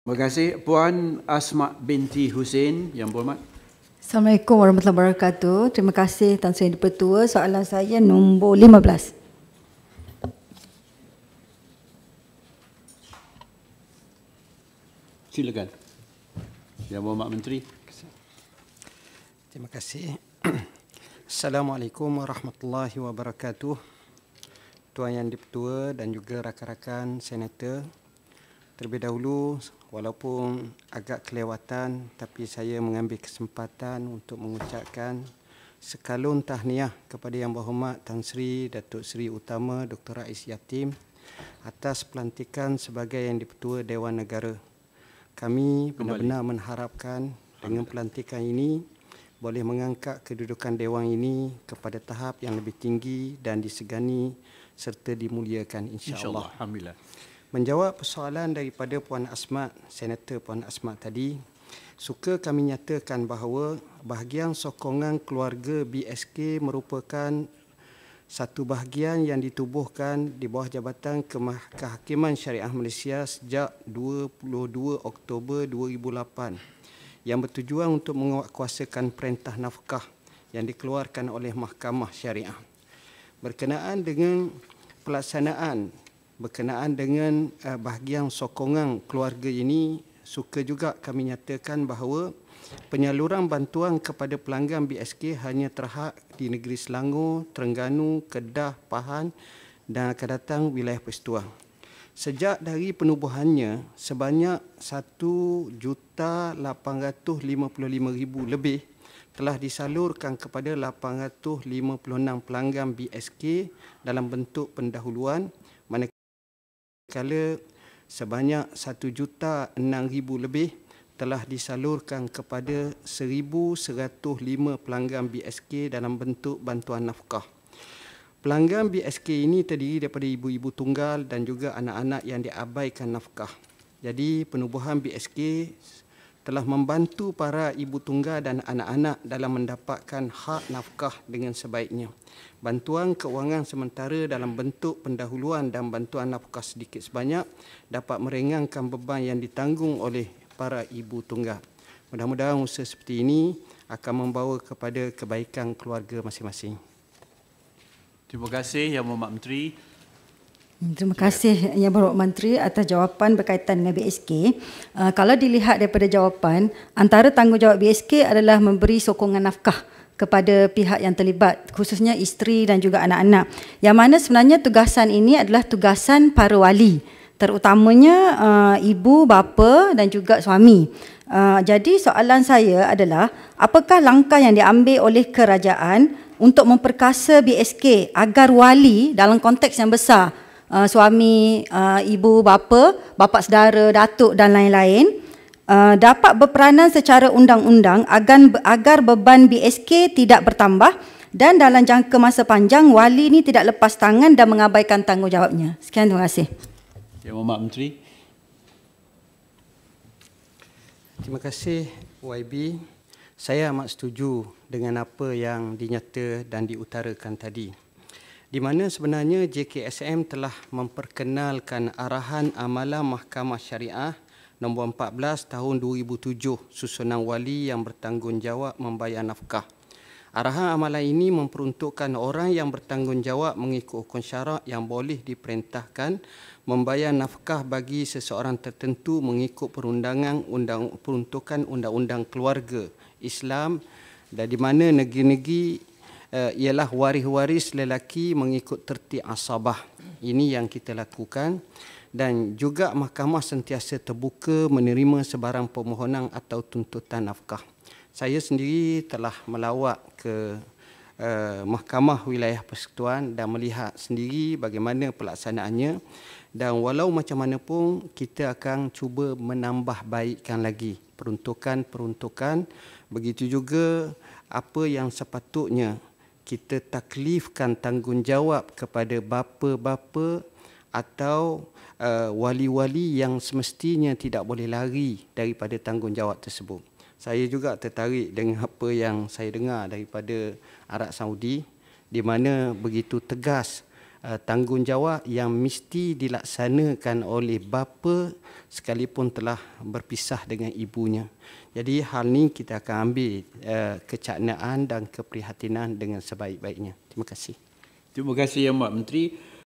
Terima kasih Puan Asma binti Hussein yang berhormat. Assalamualaikum warahmatullahi wabarakatuh. Terima kasih Tuan Sri Pertua. Soalan saya nombor 15. Silakan. Yang berhormat Menteri. Terima kasih. Assalamualaikum warahmatullahi wabarakatuh. Tuan Yang Dipertua dan juga rakan-rakan senator terlebih dahulu walaupun agak kelewatan tapi saya mengambil kesempatan untuk mengucapkan sekalun tahniah kepada Yang Berhormat Tan Sri Datuk Sri Utama Dr. Rais Yatim atas pelantikan sebagai Yang di Dewan Negara. Kami benar-benar mengharapkan dengan pelantikan ini boleh mengangkat kedudukan Dewan ini kepada tahap yang lebih tinggi dan disegani serta dimuliakan insya-Allah. insya menjawab persoalan daripada Puan Asma Senator Puan Asma tadi, suka kami nyatakan bahawa bahagian sokongan keluarga BSK merupakan satu bahagian yang ditubuhkan di bawah Jabatan Kehakiman Syariah Malaysia sejak 22 Oktober 2008 yang bertujuan untuk menguatkuasakan perintah nafkah yang dikeluarkan oleh Mahkamah Syariah. Berkenaan dengan pelaksanaan berkenaan dengan uh, bahagian sokongan keluarga ini suka juga kami nyatakan bahawa penyaluran bantuan kepada pelanggan BSK hanya terhad di negeri Selangor, Terengganu, Kedah, Pahan dan akan datang wilayah Pestuang. Sejak dari penubuhannya sebanyak 1,855,000 lebih telah disalurkan kepada 856 pelanggan BSK dalam bentuk pendahuluan kala sebanyak 1 juta 6 ribu lebih telah disalurkan kepada 1,105 pelanggan BSK dalam bentuk bantuan nafkah. Pelanggan BSK ini terdiri daripada ibu-ibu tunggal dan juga anak-anak yang diabaikan nafkah. Jadi penubuhan BSK telah membantu para ibu tunggal dan anak-anak dalam mendapatkan hak nafkah dengan sebaiknya. Bantuan kewangan sementara dalam bentuk pendahuluan dan bantuan nafkah sedikit sebanyak dapat merengangkan beban yang ditanggung oleh para ibu tunggal. Mudah-mudahan usaha seperti ini akan membawa kepada kebaikan keluarga masing-masing. Terima kasih Yang Mohd Menteri. Hmm, terima ya. kasih Yang Berhormat Menteri atas jawapan berkaitan dengan BSK. Uh, kalau dilihat daripada jawapan, antara tanggungjawab BSK adalah memberi sokongan nafkah kepada pihak yang terlibat khususnya isteri dan juga anak-anak. Yang mana sebenarnya tugasan ini adalah tugasan para wali terutamanya uh, ibu bapa dan juga suami. Uh, jadi soalan saya adalah apakah langkah yang diambil oleh kerajaan untuk memperkasa BSK agar wali dalam konteks yang besar uh, suami, uh, ibu bapa, bapa saudara, datuk dan lain-lain uh, dapat berperanan secara undang-undang agar, agar beban BSK tidak bertambah dan dalam jangka masa panjang wali ini tidak lepas tangan dan mengabaikan tanggungjawabnya. Sekian terima kasih. Yang Mohd Menteri. Terima kasih YB. Saya amat setuju dengan apa yang dinyata dan diutarakan tadi di mana sebenarnya JKSM telah memperkenalkan arahan amalan Mahkamah Syariah nombor 14 tahun 2007 susunan wali yang bertanggungjawab membayar nafkah. Arahan amalan ini memperuntukkan orang yang bertanggungjawab mengikut hukum syarak yang boleh diperintahkan membayar nafkah bagi seseorang tertentu mengikut perundangan undang, peruntukan undang-undang keluarga Islam dan di mana negeri-negeri Eh, ialah waris-waris lelaki mengikut tertib asabah. Ini yang kita lakukan dan juga mahkamah sentiasa terbuka menerima sebarang permohonan atau tuntutan nafkah. Saya sendiri telah melawat ke uh, mahkamah wilayah persekutuan dan melihat sendiri bagaimana pelaksanaannya dan walau macam mana pun kita akan cuba menambah baikkan lagi peruntukan-peruntukan begitu juga apa yang sepatutnya kita taklifkan tanggungjawab kepada bapa-bapa atau uh, wali-wali yang semestinya tidak boleh lari daripada tanggungjawab tersebut. Saya juga tertarik dengan apa yang saya dengar daripada Arab Saudi di mana begitu tegas Uh, tanggungjawab yang mesti dilaksanakan oleh bapa sekalipun telah berpisah dengan ibunya. Jadi hal ini kita akan ambil uh, kecaknaan dan keprihatinan dengan sebaik-baiknya. Terima kasih. Terima kasih Yang Mak Menteri.